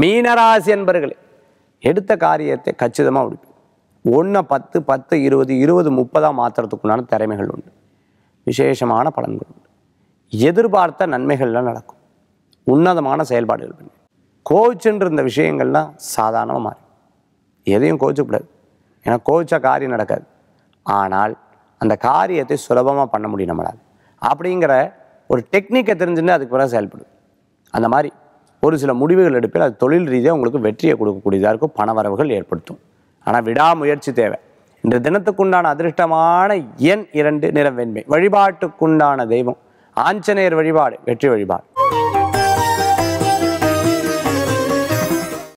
மீனராசி என்பர்களே எடுத்த காரியத்தை கச்சிதமாக முடிப்போம் ஒன்று பத்து பத்து இருபது இருபது முப்பதாக மாற்றுறதுக்குண்டான திறமைகள் உண்டு விசேஷமான பலன்கள் உண்டு எதிர்பார்த்த நன்மைகள்லாம் நடக்கும் உன்னதமான செயல்பாடுகள் பண்ணி கோவிச்சுன்ற இந்த விஷயங்கள்லாம் சாதாரணமாக மாறும் எதையும் கோவிச்சக்கூடாது ஏன்னா கோவிச்சா காரியம் நடக்காது ஆனால் அந்த காரியத்தை சுலபமாக பண்ண முடியும் நம்மளால் அப்படிங்கிற ஒரு டெக்னிக்கை தெரிஞ்சுன்னு அதுக்கு பிறகு செயல்படும் அந்த மாதிரி ஒரு சில முடிவுகள் எடுப்பில் அது தொழில் ரீதியாக உங்களுக்கு வெற்றியை கொடுக்கக்கூடியதாக இருக்கும் பணவரவுகள் ஏற்படுத்தும் ஆனால் விடாமுயற்சி தேவை இந்த தினத்துக்குண்டான அதிர்ஷ்டமான எண் இரண்டு நிறம் வெண்மை வழிபாட்டுக்குண்டான தெய்வம் ஆஞ்சநேயர் வழிபாடு வெற்றி வழிபாடு